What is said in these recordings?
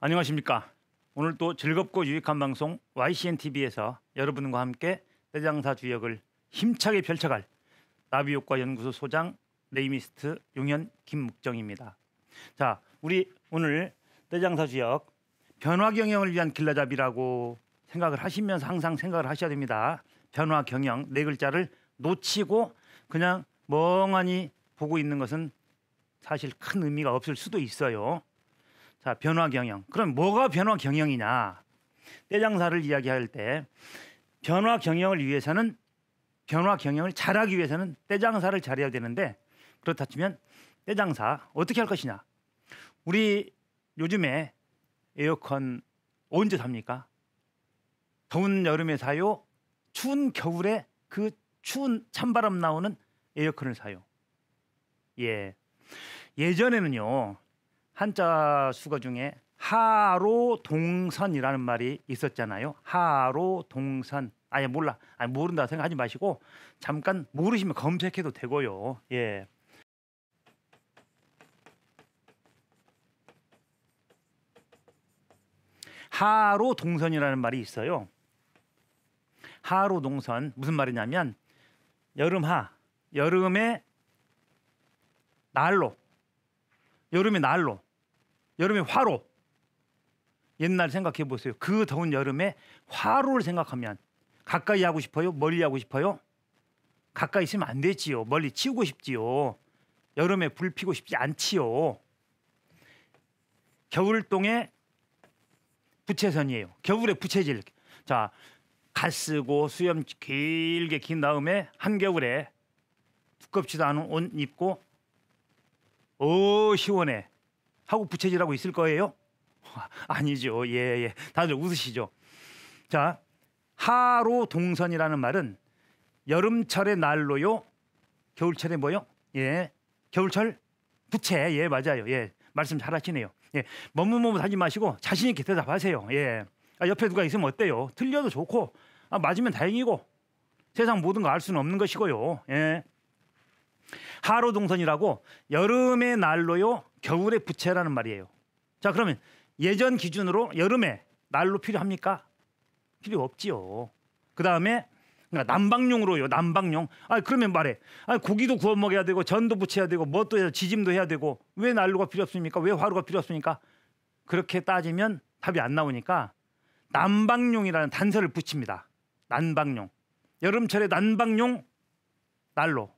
안녕하십니까. 오늘 또 즐겁고 유익한 방송 YCN TV에서 여러분과 함께 대장사 주역을 힘차게 펼쳐갈 나비효과 연구소 소장 레이미스트 용현 김묵정입니다. 자, 우리 오늘 대장사 주역 변화 경영을 위한 길라잡이라고 생각을 하시면서 항상 생각을 하셔야 됩니다. 변화 경영 네 글자를 놓치고 그냥 멍하니 보고 있는 것은 사실 큰 의미가 없을 수도 있어요. 자, 변화 경영. 그럼 뭐가 변화 경영이냐? 떼장사를 이야기할 때 변화 경영을 위해서는 변화 경영을 잘하기 위해서는 떼장사를 잘해야 되는데 그렇다 치면 떼장사 어떻게 할 것이냐? 우리 요즘에 에어컨 언제 삽니까? 더운 여름에 사요. 추운 겨울에 그 추운 찬바람 나오는 에어컨을 사요. 예. 예전에는요. 한자 수거 중에 하로 동선이라는 말이 있었잖아요. 하로 동선. 아예 몰라. 아니 모른다 생각하지 마시고 잠깐 모르시면 검색해도 되고요. 예. 하로 동선이라는 말이 있어요. 하로 동선 무슨 말이냐면 여름하 여름에 날로 여름에 날로 여름에 화로. 옛날 생각해 보세요. 그 더운 여름에 화로를 생각하면 가까이 하고 싶어요? 멀리 하고 싶어요? 가까이 있으면 안 되지요. 멀리 치우고 싶지요. 여름에 불 피고 싶지 않지요. 겨울동에 부채선이에요. 겨울에 부채질. 자, 갓 쓰고 수염 길게 긴 다음에 한겨울에 두껍지도 않은 옷 입고 오 시원해. 하고 부채질하고 있을 거예요? 아니죠. 예, 예. 다들 웃으시죠. 자, 하로 동선이라는 말은 여름철의날로요 겨울철에 뭐요? 예, 겨울철 부채. 예, 맞아요. 예, 말씀 잘하시네요. 예, 머뭇머뭇하지 마시고 자신 있게 대답하세요. 예, 아, 옆에 누가 있으면 어때요? 틀려도 좋고, 아, 맞으면 다행이고 세상 모든 거 알 수는 없는 것이고요. 예. 하로 동선이라고 여름의 날로요 겨울에 부채라는 말이에요. 자 그러면 예전 기준으로 여름에 난로 필요합니까? 필요 없지요. 그 다음에 그러니까 난방용으로요. 난방용. 아 그러면 말해. 아 고기도 구워 먹어야 되고 전도 부채야 되고 뭣도 해야 지짐도 해야 되고 왜 난로가 필요 없습니까? 왜 화로가 필요 없습니까? 그렇게 따지면 답이 안 나오니까 난방용이라는 단서를 붙입니다. 난방용. 여름철에 난방용 난로.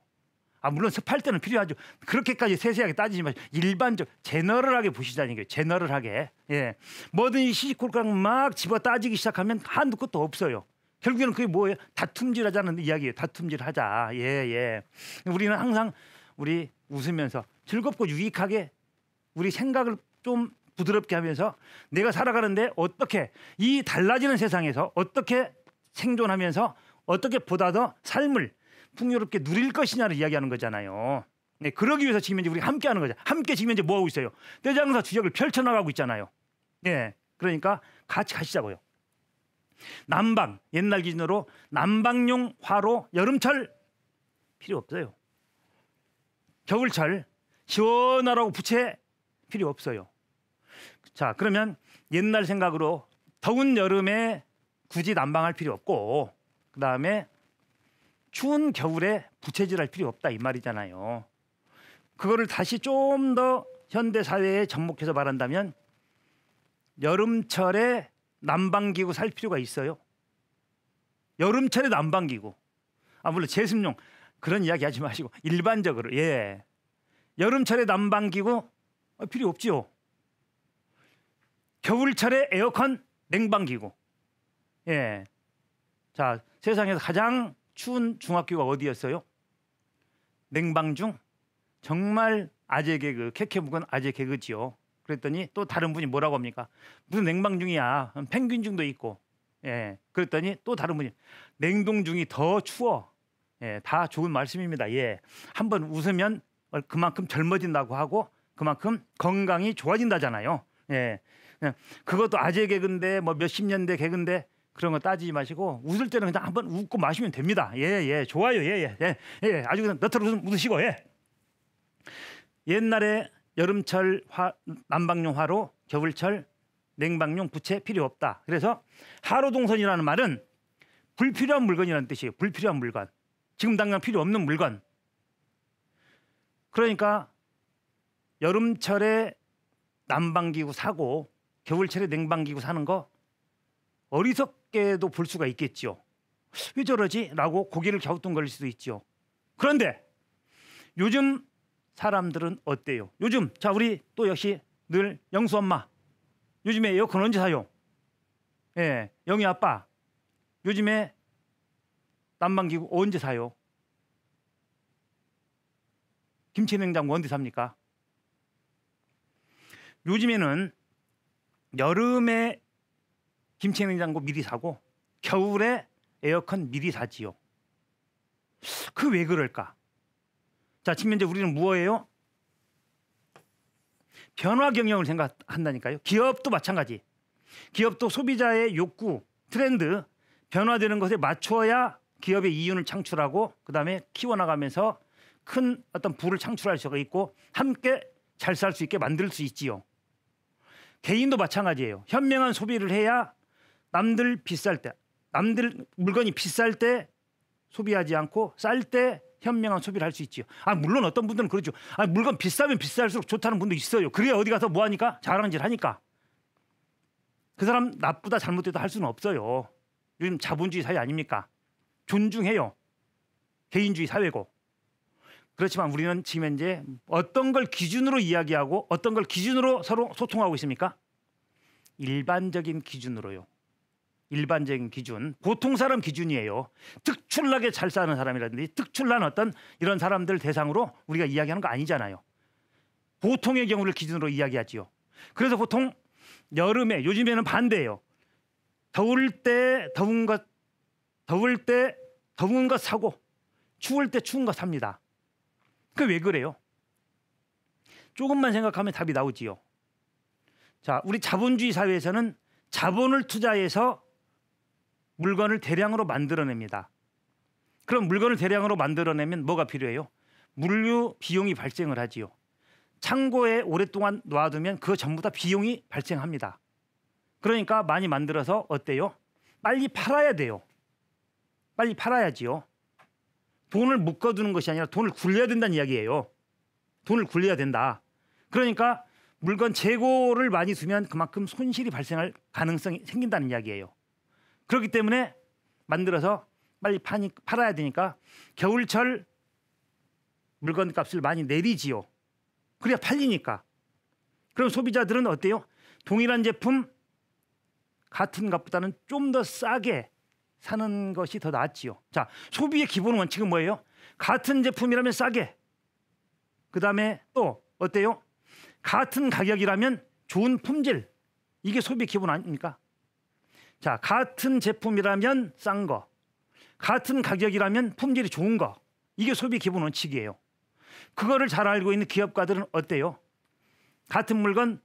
아 물론 습할 때는 필요하죠. 그렇게까지 세세하게 따지지 마시고 일반적 제너럴하게 보시자니거요 제너럴하게. 예. 뭐든지 시시콜콜 막 집어 따지기 시작하면 한두 것도 없어요. 결국에는 그게 뭐예요? 다툼질하자는 이야기예요. 다툼질하자. 예, 예. 우리는 항상 우리 웃으면서 즐겁고 유익하게 우리 생각을 좀 부드럽게 하면서 내가 살아가는데 어떻게 이 달라지는 세상에서 어떻게 생존하면서 어떻게 보다 더 삶을 풍요롭게 누릴 것이냐를 이야기하는 거잖아요. 네, 그러기 위해서 지금 현재 우리 함께 하는 거죠. 함께 지금 현재 뭐 하고 있어요? 대장사 주역을 펼쳐 나가고 있잖아요. 네. 그러니까 같이 가시자고요. 난방 옛날 기준으로 난방용 화로 여름철 필요 없어요. 겨울철 시원하라고 부채 필요 없어요. 자, 그러면 옛날 생각으로 더운 여름에 굳이 난방할 필요 없고 그다음에 추운 겨울에 부채질할 필요 없다 이 말이잖아요. 그거를 다시 좀 더 현대 사회에 접목해서 말한다면 여름철에 난방기구 살 필요가 있어요. 여름철에 난방기구. 아 물론 제습용 그런 이야기 하지 마시고 일반적으로 예. 여름철에 난방기구 어, 필요 없지요. 겨울철에 에어컨 냉방기구. 예. 자, 세상에서 가장 추운 중학교가 어디였어요? 냉방중 정말 아재 개그 캐캐 묵은 아재 개그지요. 그랬더니 또 다른 분이 뭐라고 합니까? 무슨 냉방중이야. 펭귄 중도 있고. 예. 그랬더니 또 다른 분이 냉동 중이 더 추워. 예. 다 좋은 말씀입니다. 예. 한번 웃으면 그만큼 젊어진다고 하고 그만큼 건강이 좋아진다잖아요. 예. 그것도 아재 개그인데 뭐 몇 십 년대 개그인데 그런 거 따지지 마시고 웃을 때는 그냥 한번 웃고 마시면 됩니다. 예, 예, 좋아요. 예, 예, 예, 예. 아주 그냥 너털 트 웃으시고 예. 옛날에 여름철 화, 난방용 화로, 겨울철 냉방용 부채 필요 없다. 그래서 하로동선이라는 말은 불필요한 물건이라는 뜻이에요. 불필요한 물건. 지금 당장 필요 없는 물건. 그러니까 여름철에 난방기구 사고 겨울철에 냉방기구 사는 거 어리석게도 볼 수가 있겠지요. 왜 저러지? 라고 고개를 갸우뚱거릴 수도 있죠. 그런데 요즘 사람들은 어때요? 요즘 자 우리 또 역시 늘 영수 엄마 요즘에 에어컨 언제 사요? 예, 영희 아빠 요즘에 난방기구 언제 사요? 김치 냉장고 언제 삽니까? 요즘에는 여름에 김치 냉장고 미리 사고 겨울에 에어컨 미리 사지요. 그 왜 그럴까? 자, 측면제 우리는 무엇예요? 변화 경영을 생각한다니까요. 기업도 마찬가지. 기업도 소비자의 욕구, 트렌드, 변화되는 것에 맞춰야 기업의 이윤을 창출하고 그다음에 키워나가면서 큰 어떤 부를 창출할 수가 있고 함께 잘 살 수 있게 만들 수 있지요. 개인도 마찬가지예요. 현명한 소비를 해야 남들 비쌀 때, 남들 물건이 비쌀 때 소비하지 않고 쌀 때 현명한 소비를 할 수 있지요. 아 물론 어떤 분들은 그러죠. 아 물건 비싸면 비쌀수록 좋다는 분도 있어요. 그래야 어디 가서 뭐 하니까 자랑질 하니까. 그 사람 나쁘다 잘못돼도 할 수는 없어요. 요즘 자본주의 사회 아닙니까? 존중해요. 개인주의 사회고. 그렇지만 우리는 지금 현재 어떤 걸 기준으로 이야기하고 어떤 걸 기준으로 서로 소통하고 있습니까? 일반적인 기준으로요. 일반적인 기준, 보통 사람 기준이에요. 특출나게 잘 사는 사람이라든지 특출난 어떤 이런 사람들 대상으로 우리가 이야기하는 거 아니잖아요. 보통의 경우를 기준으로 이야기하지요. 그래서 보통 여름에 요즘에는 반대예요. 더울 때 더운 것 더울 때 더운 것 사고 추울 때 추운 것 삽니다. 그 왜 그래요? 조금만 생각하면 답이 나오지요. 자, 우리 자본주의 사회에서는 자본을 투자해서 물건을 대량으로 만들어냅니다. 그럼 물건을 대량으로 만들어내면 뭐가 필요해요? 물류 비용이 발생을 하지요. 창고에 오랫동안 놔두면 그 전부 다 비용이 발생합니다. 그러니까 많이 만들어서 어때요? 빨리 팔아야 돼요. 빨리 팔아야지요. 돈을 묶어두는 것이 아니라 돈을 굴려야 된다는 이야기예요. 돈을 굴려야 된다. 그러니까 물건 재고를 많이 두면 그만큼 손실이 발생할 가능성이 생긴다는 이야기예요. 그렇기 때문에 만들어서 빨리 파니, 팔아야 되니까 겨울철 물건 값을 많이 내리지요. 그래야 팔리니까. 그럼 소비자들은 어때요? 동일한 제품 같은 값보다는 좀 더 싸게 사는 것이 더 낫지요. 자, 소비의 기본 원칙은 뭐예요? 같은 제품이라면 싸게. 그다음에 또 어때요? 같은 가격이라면 좋은 품질. 이게 소비 기본 아닙니까? 자, 같은 제품이라면 싼 거, 같은 가격이라면 품질이 좋은 거. 이게 소비 기본 원칙이에요. 그거를 잘 알고 있는 기업가들은 어때요? 같은 물건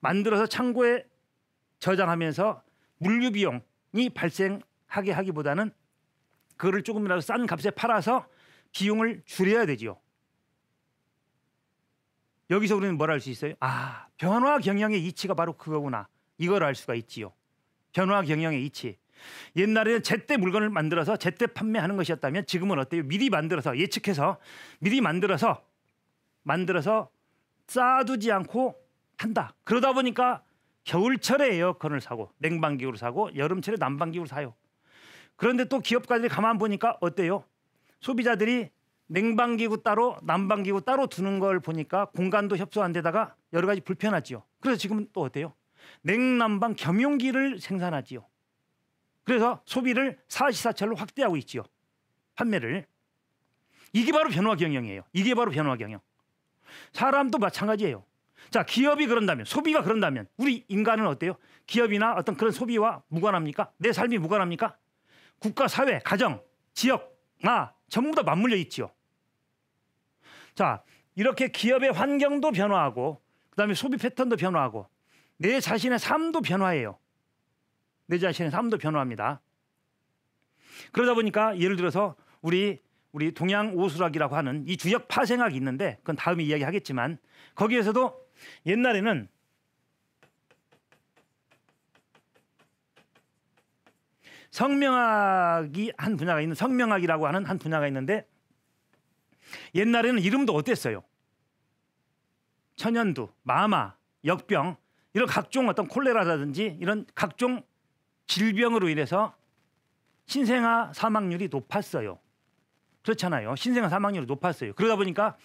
만들어서 창고에 저장하면서 물류 비용이 발생하게 하기보다는 그거를 조금이라도 싼 값에 팔아서 비용을 줄여야 되지요. 여기서 우리는 뭘알수 있어요? 아, 변화 경향의 이치가 바로 그거구나. 이걸 알 수가 있지요. 변화 경영의 이치. 옛날에는 제때 물건을 만들어서 제때 판매하는 것이었다면 지금은 어때요? 미리 만들어서 예측해서 미리 만들어서 만들어서 쌓아두지 않고 한다. 그러다 보니까 겨울철에 에어컨을 사고 냉방기구를 사고 여름철에 난방기구를 사요. 그런데 또 기업가들이 가만 보니까 어때요? 소비자들이 냉방기구 따로 난방기구 따로 두는 걸 보니까 공간도 협소 안 되다가 여러 가지 불편하지요. 그래서 지금은 또 어때요? 냉난방 겸용기를 생산하지요. 그래서 소비를 사시사철로 확대하고 있지요. 판매를. 이게 바로 변화 경영이에요. 이게 바로 변화 경영. 사람도 마찬가지예요. 자, 기업이 그런다면, 소비가 그런다면, 우리 인간은 어때요? 기업이나 어떤 그런 소비와 무관합니까? 내 삶이 무관합니까? 국가, 사회, 가정, 지역, 나, 전부 다 맞물려 있지요. 자, 이렇게 기업의 환경도 변화하고, 그 다음에 소비 패턴도 변화하고, 내 자신의 삶도 변화해요. 내 자신의 삶도 변화합니다. 그러다 보니까 예를 들어서 우리 우리 동양 오수락이라고 하는 이 주역 파생학이 있는데 그건 다음에 이야기하겠지만 거기에서도 옛날에는 성명학이 한 분야가 있는 성명학이라고 하는 한 분야가 있는데 옛날에는 이름도 어땠어요? 천연두, 마마, 역병 이런 각종 어떤 콜레라라든지 이런 각종 질병으로 인해서 신생아 사망률이 높았어요. 그렇잖아요. 신생아 사망률이 높았어요. 그러다 보니까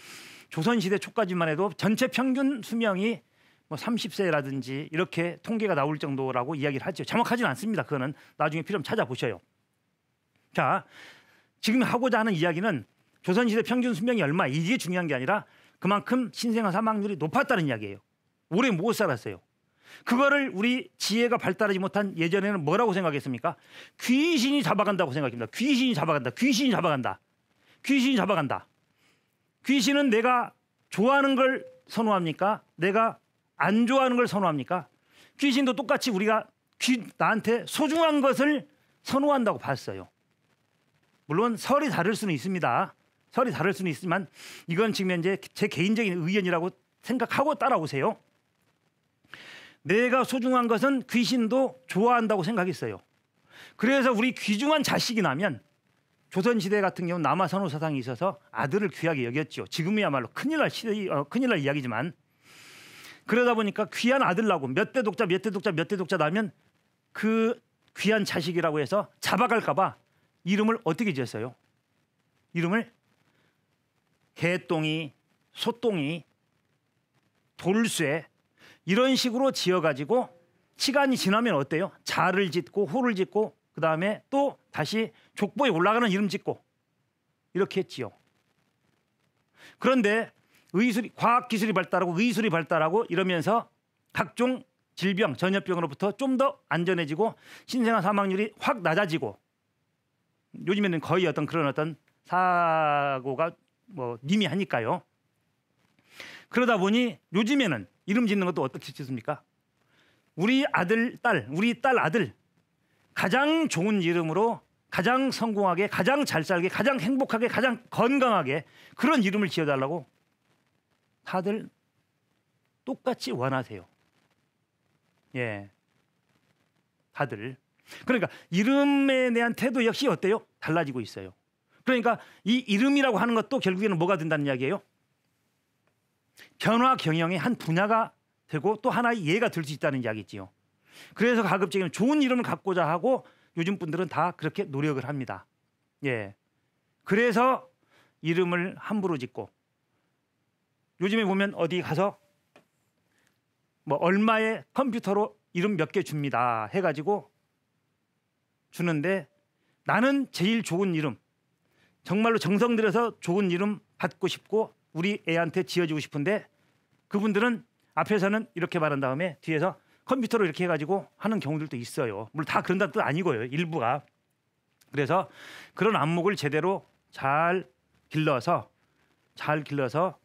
조선시대 초까지만 해도 전체 평균 수명이 뭐 30세라든지 이렇게 통계가 나올 정도라고 이야기를 하죠. 정확하지는 않습니다. 그거는 나중에 필요하면 찾아보셔요. 자, 지금 하고자 하는 이야기는 조선시대 평균 수명이 얼마 이게 중요한 게 아니라 그만큼 신생아 사망률이 높았다는 이야기예요. 오래 못 살았어요. 그거를 우리 지혜가 발달하지 못한 예전에는 뭐라고 생각했습니까? 귀신이 잡아간다고 생각합니다. 귀신이 잡아간다. 귀신이 잡아간다. 귀신이 잡아간다. 귀신은 내가 좋아하는 걸 선호합니까? 내가 안 좋아하는 걸 선호합니까? 귀신도 똑같이 우리가 귀, 나한테 소중한 것을 선호한다고 봤어요. 물론 설이 다를 수는 있습니다. 설이 다를 수는 있지만 이건 지금 현재 제 개인적인 의견이라고 생각하고 따라오세요. 내가 소중한 것은 귀신도 좋아한다고 생각했어요. 그래서 우리 귀중한 자식이 나면 조선시대 같은 경우 남아선호 사상이 있어서 아들을 귀하게 여겼죠. 지금이야말로 큰일 날 시대, 어, 큰일 날 이야기지만 그러다 보니까 귀한 아들 라고몇 대 독자, 몇 대 독자, 몇 대 독자 나면 그 귀한 자식이라고 해서 잡아갈까봐 이름을 어떻게 지었어요? 이름을 개똥이, 소똥이, 돌쇠, 이런 식으로 지어가지고 시간이 지나면 어때요? 자를 짓고 호를 짓고 그 다음에 또 다시 족보에 올라가는 이름 짓고 이렇게 했지요. 그런데 의술이 과학 기술이 발달하고 의술이 발달하고 이러면서 각종 질병 전염병으로부터 좀 더 안전해지고 신생아 사망률이 확 낮아지고 요즘에는 거의 어떤 그런 어떤 사고가 뭐 님이 하니까요. 그러다 보니 요즘에는 이름 짓는 것도 어떻게 짓습니까? 우리 아들, 딸, 우리 딸, 아들 가장 좋은 이름으로 가장 성공하게, 가장 잘 살게, 가장 행복하게, 가장 건강하게 그런 이름을 지어달라고 다들 똑같이 원하세요. 예. 다들. 그러니까 이름에 대한 태도 역시 어때요? 달라지고 있어요. 그러니까 이 이름이라고 하는 것도 결국에는 뭐가 된다는 이야기예요? 변화 경영의 한 분야가 되고 또 하나의 예가 될 수 있다는 이야기지요. 그래서 가급적이면 좋은 이름을 갖고자 하고 요즘 분들은 다 그렇게 노력을 합니다. 예. 그래서 이름을 함부로 짓고 요즘에 보면 어디 가서 뭐 얼마에 컴퓨터로 이름 몇 개 줍니다 해가지고 주는데 나는 제일 좋은 이름 정말로 정성 들여서 좋은 이름 받고 싶고 우리 애한테 지어주고 싶은데 그분들은 앞에서는 이렇게 말한 다음에 뒤에서 컴퓨터로 이렇게 해가지고 하는 경우들도 있어요. 물론 다 그런다는 뜻 아니고요. 일부가. 그래서 그런 안목을 제대로 잘 길러서 잘 길러서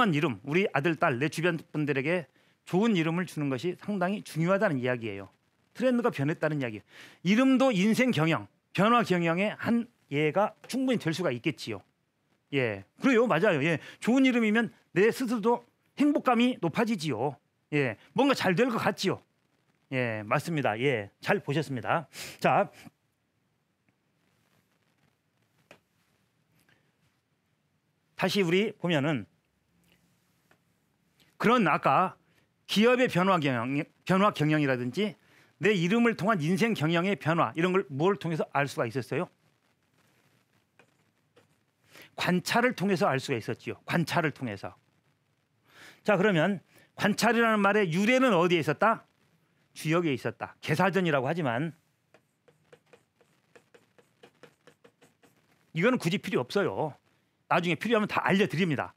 훌륭한 이름 우리 아들 딸 내 주변 분들에게 좋은 이름을 주는 것이 상당히 중요하다는 이야기예요. 트렌드가 변했다는 이야기. 이름도 인생 경영 변화 경영의 한 예가 충분히 될 수가 있겠지요. 예. 그래요. 맞아요. 예. 좋은 이름이면 내 스스로도 행복감이 높아지지요. 예. 뭔가 잘 될 것 같지요. 예. 맞습니다. 예. 잘 보셨습니다. 자. 다시 우리 보면은 그런 아까 기업의 변화 경영, 변화 경영이라든지 내 이름을 통한 인생 경영의 변화 이런 걸 뭘 통해서 알 수가 있었어요? 관찰을 통해서 알 수가 있었지요. 관찰을 통해서. 자, 그러면 관찰이라는 말의 유래는 어디에 있었다? 주역에 있었다. 개사전이라고 하지만 이거는 굳이 필요 없어요. 나중에 필요하면 다 알려드립니다.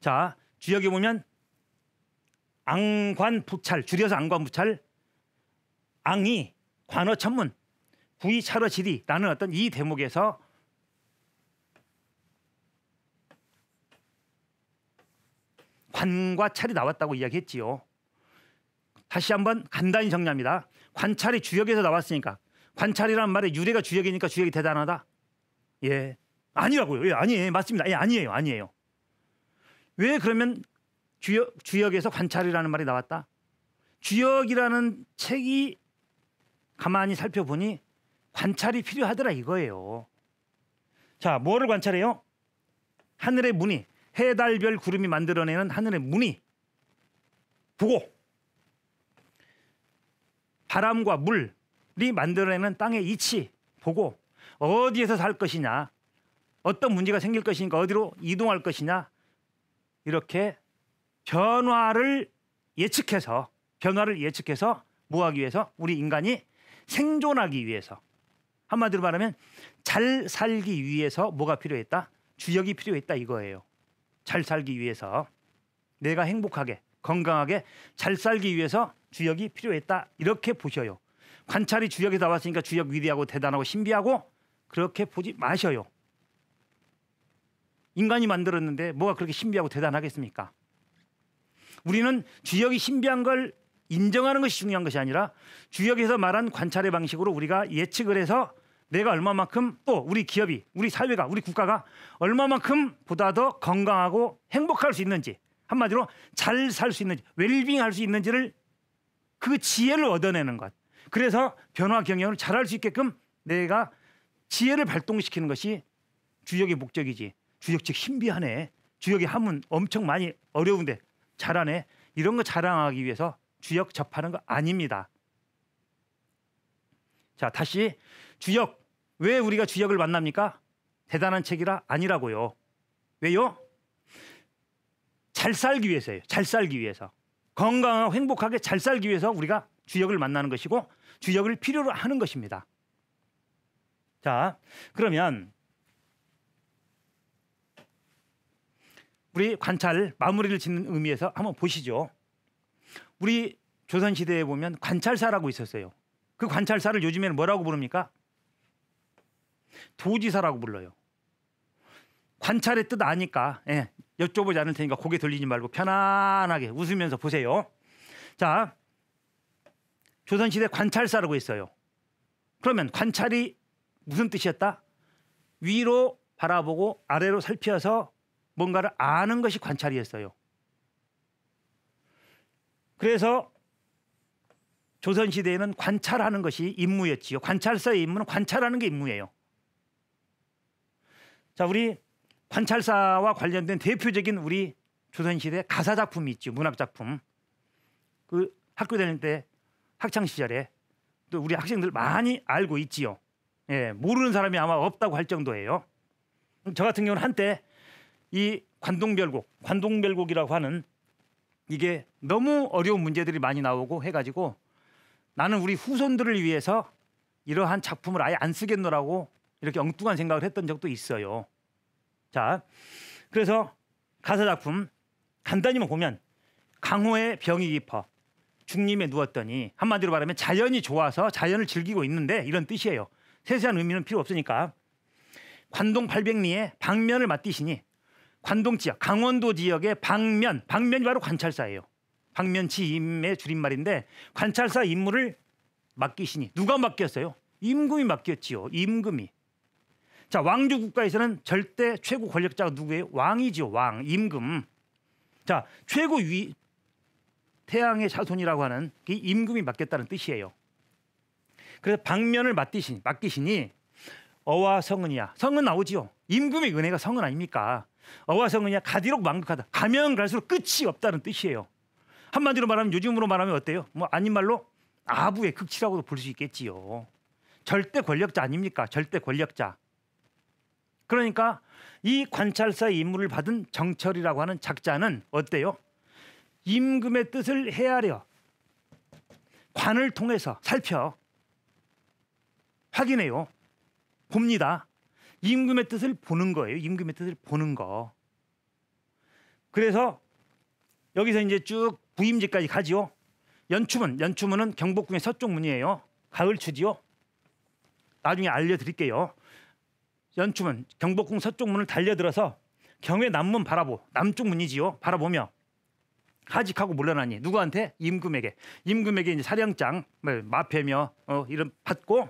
자, 주역에 보면 앙관부찰 줄여서 앙관부찰 앙이 관어천문 구이 차러지리라는 어떤 이 대목에서 관과 찰이 나왔다고 이야기했지요. 다시 한번 간단히 정리합니다. 관찰이 주역에서 나왔으니까 관찰이란 말에 유래가 주역이니까 주역이 대단하다. 예, 아니라고요. 예, 아니에요. 맞습니다. 예, 아니에요. 아니에요. 왜 그러면 주역, 주역에서 관찰이라는 말이 나왔다. 주역이라는 책이 가만히 살펴보니 관찰이 필요하더라 이거예요. 자, 뭐를 관찰해요? 하늘의 무늬, 해달별 구름이 만들어내는 하늘의 무늬 보고 바람과 물이 만들어내는 땅의 이치 보고 어디에서 살 것이냐 어떤 문제가 생길 것이니까 어디로 이동할 것이냐 이렇게 변화를 예측해서 변화를 예측해서 뭐하기 위해서 우리 인간이 생존하기 위해서 한마디로 말하면 잘 살기 위해서 뭐가 필요했다? 주역이 필요했다 이거예요. 잘 살기 위해서 내가 행복하게 건강하게 잘 살기 위해서 주역이 필요했다 이렇게 보셔요. 관찰이 주역에 나왔으니까 주역 위대하고 대단하고 신비하고 그렇게 보지 마셔요. 인간이 만들었는데 뭐가 그렇게 신비하고 대단하겠습니까? 우리는 주역이 신비한 걸 인정하는 것이 중요한 것이 아니라 주역에서 말한 관찰의 방식으로 우리가 예측을 해서 내가 얼마만큼 또 우리 기업이 우리 사회가 우리 국가가 얼마만큼 보다 더 건강하고 행복할 수 있는지 한마디로 잘 살 수 있는지 웰빙 할수 있는지를 그 지혜를 얻어내는 것 그래서 변화 경영을 잘할 수 있게끔 내가 지혜를 발동시키는 것이 주역의 목적이지 주역 즉 신비하네 주역의 함은 엄청 많이 어려운데 잘하네 이런 거 자랑하기 위해서 주역 접하는 거 아닙니다. 자 다시 주역 왜 우리가 주역을 만납니까? 대단한 책이라 아니라고요. 왜요? 잘 살기 위해서예요. 잘 살기 위해서 건강하고 행복하게 잘 살기 위해서 우리가 주역을 만나는 것이고 주역을 필요로 하는 것입니다. 자 그러면 우리 관찰 마무리를 짓는 의미에서 한번 보시죠. 우리 조선 시대에 보면 관찰사라고 있었어요. 그 관찰사를 요즘에는 뭐라고 부릅니까? 도지사라고 불러요. 관찰의 뜻 아니까 예, 여쭤보지 않을 테니까 고개 돌리지 말고 편안하게 웃으면서 보세요. 자, 조선 시대 관찰사라고 있어요. 그러면 관찰이 무슨 뜻이었다? 위로 바라보고 아래로 살피어서 뭔가를 아는 것이 관찰이었어요. 그래서 조선 시대에는 관찰하는 것이 임무였지요. 관찰사의 임무는 관찰하는 게 임무예요. 자, 우리 관찰사와 관련된 대표적인 우리 조선 시대 가사 작품이 있죠. 문학 작품. 그 학교 다닐 때 학창 시절에 또 우리 학생들 많이 알고 있지요. 예, 모르는 사람이 아마 없다고 할 정도예요. 저 같은 경우는 한때 이 관동별곡, 관동별곡이라고 하는 이게 너무 어려운 문제들이 많이 나오고 해가지고 나는 우리 후손들을 위해서 이러한 작품을 아예 안 쓰겠노라고 이렇게 엉뚱한 생각을 했던 적도 있어요. 자, 그래서 가사 작품 간단히만 보면 강호의 병이 깊어 중림에 누웠더니 한마디로 말하면 자연이 좋아서 자연을 즐기고 있는데 이런 뜻이에요. 세세한 의미는 필요 없으니까 관동 800리에 방면을 맞디시니 관동 지역, 강원도 지역의 방면, 방면이 바로 관찰사예요. 방면치 임의 줄임말인데 관찰사 임무를 맡기시니 누가 맡겼어요? 임금이 맡겼지요. 임금이. 자, 왕조 국가에서는 절대 최고 권력자가 누구예요? 왕이죠 왕, 임금. 자, 최고 위 태양의 자손이라고 하는 이 임금이 맡겼다는 뜻이에요. 그래서 방면을 맡기시니, 맡기시니 어와 성은이야. 성은 나오지요. 임금의 은혜가 성은 아닙니까? 어화성은 그냥 가디록 망극하다. 가면 갈수록 끝이 없다는 뜻이에요. 한마디로 말하면 요즘으로 말하면 어때요? 뭐 아닌 말로 아부의 극치라고도 볼 수 있겠지요. 절대 권력자 아닙니까? 절대 권력자. 그러니까 이 관찰사의 임무를 받은 정철이라고 하는 작자는 어때요? 임금의 뜻을 헤아려 관을 통해서 살펴 확인해요. 봅니다. 임금의 뜻을 보는 거예요. 임금의 뜻을 보는 거. 그래서 여기서 이제 쭉 부임제까지 가지요. 연추문, 연추문은 경복궁의 서쪽 문이에요. 가을추지요. 나중에 알려드릴게요. 연추문, 경복궁 서쪽 문을 달려들어서 경외 남문 바라보, 남쪽 문이지요. 바라보며 하직하고 물러나니 누구한테? 임금에게. 임금에게 이제 사령장, 뭐, 마패며 어, 이름 받고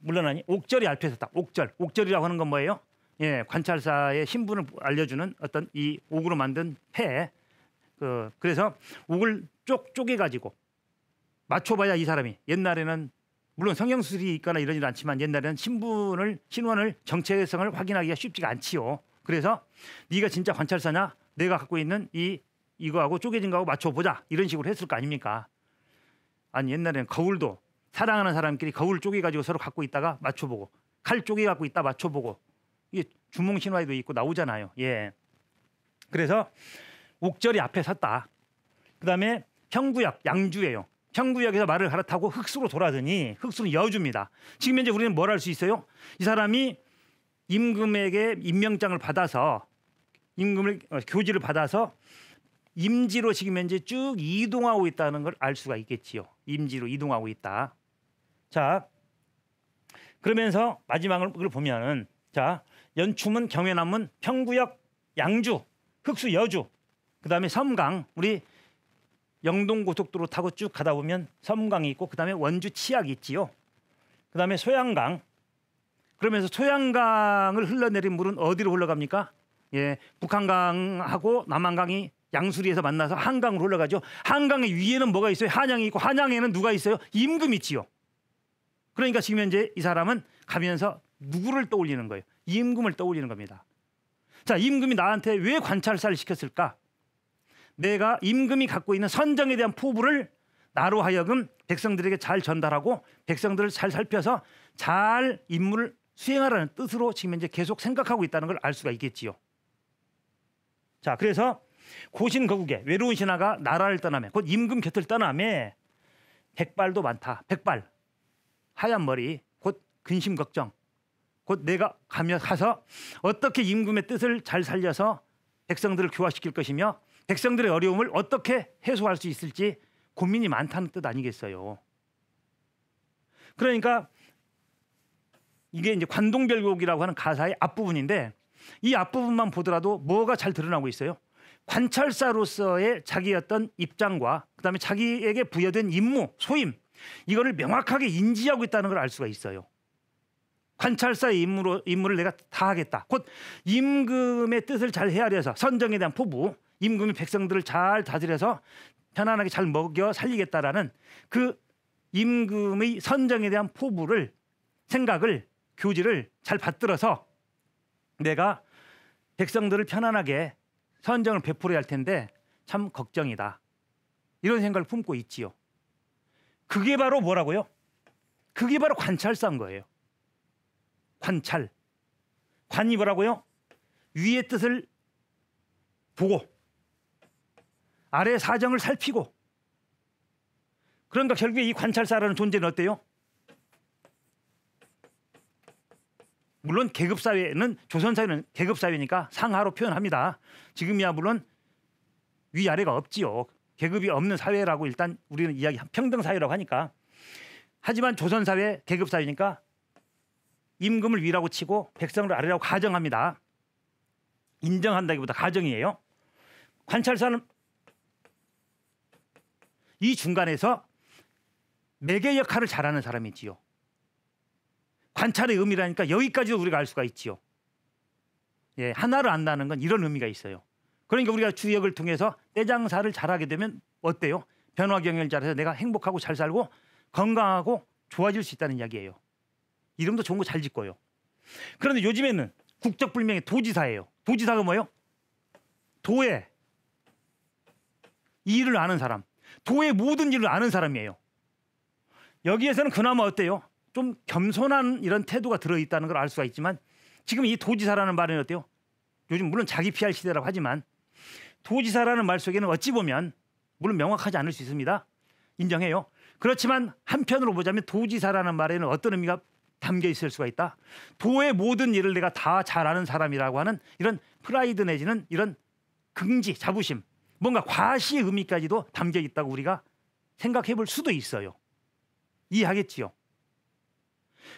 물러나니 옥절이 알투했었다. 옥절. 옥절이라고 하는 건 뭐예요? 예, 관찰사의 신분을 알려주는 어떤 이 옥으로 만든 패. 그 그래서 옥을 쪽 쪼개 가지고 맞춰봐야 이 사람이 옛날에는 물론 성형술이 수 있거나 이러진 않지만 옛날에는 신분을 신원을 정체성을 확인하기가 쉽지가 않지요. 그래서 네가 진짜 관찰사냐? 내가 갖고 있는 이 이거하고 쪼개진 거하고 맞춰보자 이런 식으로 했을 거 아닙니까? 아니 옛날에는 거울도 사랑하는 사람끼리 거울 쪼개 가지고 서로 갖고 있다가 맞춰보고 칼 쪼개 갖고 있다 맞춰보고 이게 주몽 신화에도 있고 나오잖아요. 예. 그래서 옥절이 앞에 섰다. 그다음에 형구역 양주예요. 형구역에서 말을 갈아타고 흑수로 돌아드니 흑수는 여주입니다. 지금 현재 우리는 뭘 할 수 있어요? 이 사람이 임금에게 임명장을 받아서 임금을 어, 교지를 받아서 임지로 지금 현재 쭉 이동하고 있다는 걸 알 수가 있겠지요. 임지로 이동하고 있다. 자, 그러면서 마지막을 보면은 자연추은 경해남문 평구역 양주 흑수 여주 그다음에 섬강 우리 영동 고속도로 타고 쭉 가다 보면 섬강이 있고 그다음에 원주 치악이 있지요. 그다음에 소양강 그러면서 소양강을 흘러내린 물은 어디로 흘러갑니까? 예, 북한강하고 남한강이 양수리에서 만나서 한강으로 흘러가죠. 한강의 위에는 뭐가 있어요? 한양이 있고 한양에는 누가 있어요? 임금이 있지요. 그러니까 지금 현재 이 사람은 가면서 누구를 떠올리는 거예요? 임금을 떠올리는 겁니다. 자, 임금이 나한테 왜 관찰사를 시켰을까? 내가 임금이 갖고 있는 선정에 대한 포부를 나로 하여금 백성들에게 잘 전달하고 백성들을 잘 살펴서 잘 임무를 수행하라는 뜻으로 지금 현재 계속 생각하고 있다는 걸 알 수가 있겠지요. 자, 그래서 고신거국에 외로운 신하가 나라를 떠나며 곧 임금 곁을 떠나며 백발도 많다. 백발 하얀 머리 곧 근심 걱정 곧 내가 가며 가서 어떻게 임금의 뜻을 잘 살려서 백성들을 교화시킬 것이며 백성들의 어려움을 어떻게 해소할 수 있을지 고민이 많다는 뜻 아니겠어요. 그러니까 이게 이제 관동별곡이라고 하는 가사의 앞부분인데 이 앞부분만 보더라도 뭐가 잘 드러나고 있어요. 관찰사로서의 자기 어떤 입장과 그다음에 자기에게 부여된 임무, 소임 이거를 명확하게 인지하고 있다는 걸 알 수가 있어요. 관찰사의 임무로, 임무를 내가 다 하겠다. 곧 임금의 뜻을 잘 헤아려서 선정에 대한 포부, 임금이 백성들을 잘 다스려서 편안하게 잘 먹여 살리겠다라는 그 임금의 선정에 대한 포부를 생각을 교지를 잘 받들어서 내가 백성들을 편안하게 선정을 베풀어야 할 텐데 참 걱정이다. 이런 생각을 품고 있지요. 그게 바로 뭐라고요? 그게 바로 관찰사인 거예요. 관찰. 관이 뭐라고요? 위의 뜻을 보고 아래 사정을 살피고 그러니까 결국에 이 관찰사라는 존재는 어때요? 물론 계급 사회는 조선 사회는 계급 사회니까 상하로 표현합니다. 지금이야 물론 위아래가 없지요. 계급이 없는 사회라고 일단 우리는 이야기 평등 사회라고 하니까 하지만 조선 사회 계급 사회니까 임금을 위라고 치고 백성을 아래라고 가정합니다. 인정한다기보다 가정이에요. 관찰사는 이 중간에서 매개 역할을 잘하는 사람이지요. 관찰의 의미라니까 여기까지도 우리가 알 수가 있지요. 예, 하나를 안다는 건 이런 의미가 있어요. 그러니까 우리가 주역을 통해서 내 장사를 잘하게 되면 어때요? 변화 경영을 잘해서 내가 행복하고 잘 살고 건강하고 좋아질 수 있다는 이야기예요. 이름도 좋은 거 잘 짓고요. 그런데 요즘에는 국적불명의 도지사예요. 도지사가 뭐예요? 도에 일을 아는 사람. 도의 모든 일을 아는 사람이에요. 여기에서는 그나마 어때요? 좀 겸손한 이런 태도가 들어있다는 걸 알 수가 있지만 지금 이 도지사라는 말은 어때요? 요즘 물론 자기 PR 시대라고 하지만 도지사라는 말 속에는 어찌 보면 물론 명확하지 않을 수 있습니다. 인정해요. 그렇지만 한편으로 보자면 도지사라는 말에는 어떤 의미가 담겨 있을 수가 있다. 도의 모든 일을 내가 다 잘하는 사람이라고 하는 이런 프라이드 내지는 이런 긍지, 자부심, 뭔가 과시의 의미까지도 담겨 있다고 우리가 생각해 볼 수도 있어요. 이해하겠지요?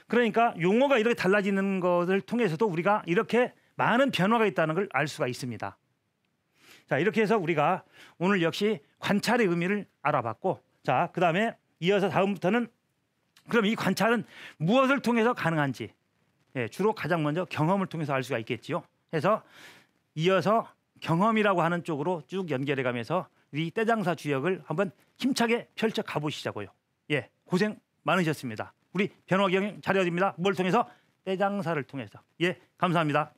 그러니까 용어가 이렇게 달라지는 것을 통해서도 우리가 이렇게 많은 변화가 있다는 걸 알 수가 있습니다. 자, 이렇게 해서 우리가 오늘 역시 관찰의 의미를 알아봤고 자, 그다음에 이어서 다음부터는 그럼 이 관찰은 무엇을 통해서 가능한지 예, 주로 가장 먼저 경험을 통해서 알 수가 있겠지요. 해서 이어서 경험이라고 하는 쪽으로 쭉 연결해 가면서 이 떼장사 주역을 한번 힘차게 펼쳐 가보시자고요. 예, 고생 많으셨습니다. 우리 변호경자잘해드니다뭘 통해서 떼장사를 통해서. 예, 감사합니다.